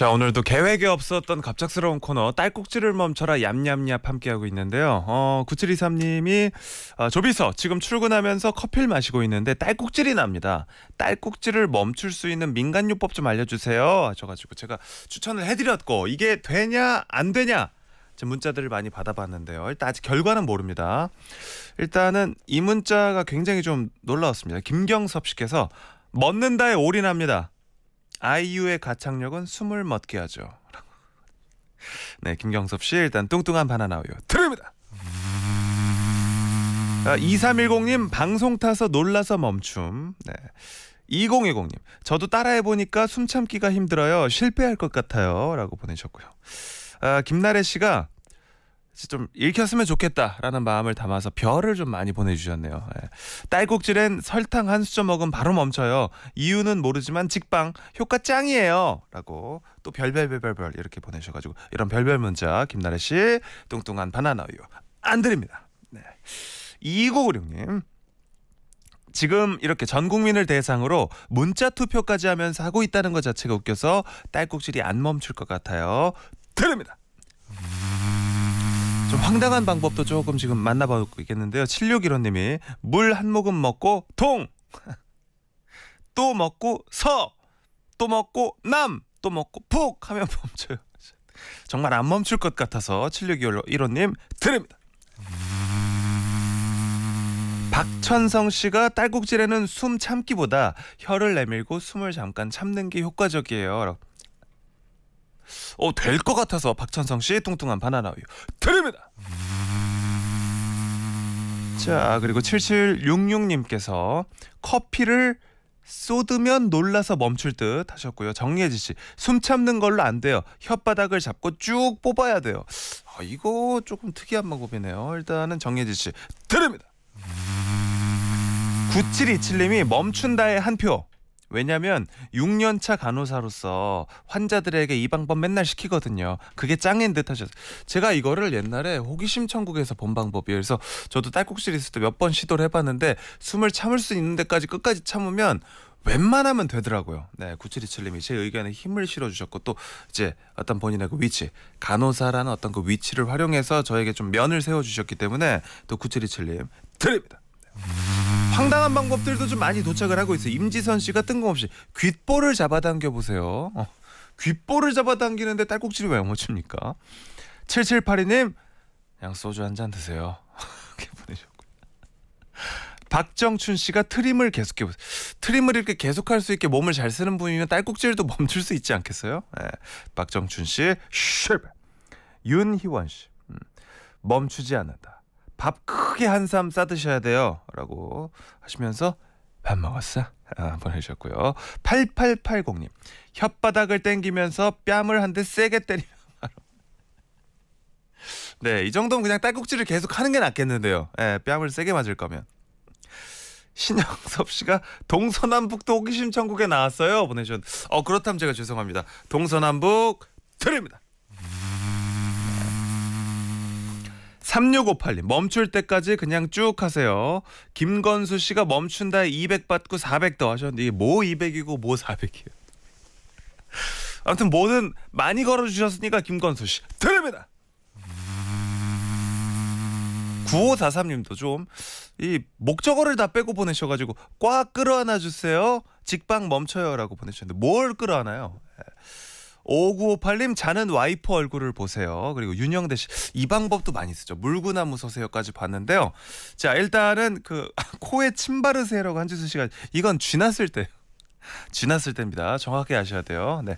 자 오늘도 계획에 없었던 갑작스러운 코너 딸꾹질을 멈춰라 얌얌얍 함께하고 있는데요. 어 9723님이 어, 조비서 지금 출근하면서 커피를 마시고 있는데 딸꾹질이 납니다. 딸꾹질을 멈출 수 있는 민간요법 좀 알려주세요 하셔가지고 제가 추천을 해드렸고 이게 되냐 안 되냐 문자들을 많이 받아봤는데요. 일단 아직 결과는 모릅니다. 일단은 이 문자가 굉장히 좀 놀라웠습니다. 김경섭 씨께서 먹는다에 올인합니다. 아이유의 가창력은 숨을 멎게 하죠. 네, 김경섭 씨 일단 뚱뚱한 바나나 우유 드립니다. 아, 2310님 방송 타서 놀라서 멈춤. 네. 2010님 저도 따라해 보니까 숨 참기가 힘들어요. 실패할 것 같아요라고 보내셨고요. 아, 김나래 씨가 좀 읽혔으면 좋겠다라는 마음을 담아서 별을 좀 많이 보내주셨네요. 예. 딸꾹질엔 설탕 한 수저 먹으면 바로 멈춰요. 이유는 모르지만 직방 효과 짱이에요.라고 또 별별별별별 이렇게 보내셔가지고 이런 별별 문자 김나래 씨 뚱뚱한 바나나 우유 안 드립니다. 네. 이9 5 6님 지금 이렇게 전 국민을 대상으로 문자 투표까지 하면서 하고 있다는 것 자체가 웃겨서 딸꾹질이 안 멈출 것 같아요. 드립니다 좀 황당한 방법도 조금 지금 만나보고 있겠는데요. 7615님이 물 한 모금 먹고 동! 또 먹고 서! 또 먹고 남! 또 먹고 푹! 하면 멈춰요. 정말 안 멈출 것 같아서 7 6 1호님 드립니다. 박천성 씨가 딸꾹질에는 숨 참기보다 혀를 내밀고 숨을 잠깐 참는 게 효과적이에요. 어, 될 것 같아서 박찬성 씨의 뚱뚱한 바나나 우유 드립니다. 자 그리고 7766님께서 커피를 쏟으면 놀라서 멈출 듯 하셨고요. 정예지 씨, 숨 참는 걸로 안 돼요. 혓바닥을 잡고 쭉 뽑아야 돼요. 아, 이거 조금 특이한 방법이네요. 일단은 정예지 씨, 드립니다. 9727님이 멈춘다에한 표. 왜냐면 6년차 간호사로서 환자들에게 이 방법 맨날 시키거든요. 그게 짱인 듯 하셔서 제가 이거를 옛날에 호기심 천국에서 본 방법이에요. 그래서 저도 딸꾹질 있을 때 몇 번 시도를 해봤는데 숨을 참을 수 있는 데까지 끝까지 참으면 웬만하면 되더라고요. 네, 9727님이 제 의견에 힘을 실어주셨고 또 이제 어떤 본인의 그 위치, 간호사라는 어떤 그 위치를 활용해서 저에게 좀 면을 세워주셨기 때문에 또 9727님 드립니다. 네. 다양한 방법들도 좀 많이 도착을 하고 있어요. 임지선 씨가 뜬금없이 귓볼을 잡아당겨 보세요. 어, 귓볼을 잡아당기는데 딸꾹질이 왜못 칩니까? 7782님 그냥 소주 한잔 드세요. 이렇게 보내셨고 박정춘 씨가 트림을 계속해 보세요. 트림을 이렇게 계속할 수 있게 몸을 잘 쓰는 분이면 딸꾹질도 멈출 수 있지 않겠어요? 네. 박정춘 씨 실패. 윤희원 씨 음, 멈추지 않는다. 밥 크게 한쌈 싸드셔야 돼요. 라고 하시면서 밥 먹었어? 아, 보내주셨고요. 8880님 혓바닥을 땡기면서 뺨을 한 대 세게 때리며 네, 이 정도면 그냥 딸꾹질을 계속 하는 게 낫겠는데요. 예, 뺨을 세게 맞을 거면. 신영섭 씨가 동서남북도 호기심 천국에 나왔어요. 보내주셨. 어, 그렇다면 제가 죄송합니다. 동서남북 드립니다. 3658님 멈출 때까지 그냥 쭉 하세요. 김건수 씨가 멈춘다200 받고 400더 하셨는데 이게 뭐 200이고 뭐 400이에요. 아무튼 뭐든 많이 걸어주셨으니까 김건수 씨 드립니다. 9543님도 좀 이 목적어를 다 빼고 보내셔가지고 꽉 끌어안아 주세요. 직방 멈춰요라고 보내주셨는데 뭘 끌어안아요? 5958님 자는 와이퍼 얼굴을 보세요. 그리고 윤영대 씨이 방법도 많이 쓰죠. 물구나무 서세요까지 봤는데요. 자 일단은 그 코에 침 바르세요라고 한지수 씨가 이건 쥐 났을 때쥐 났을 때입니다. 정확히 아셔야 돼요. 네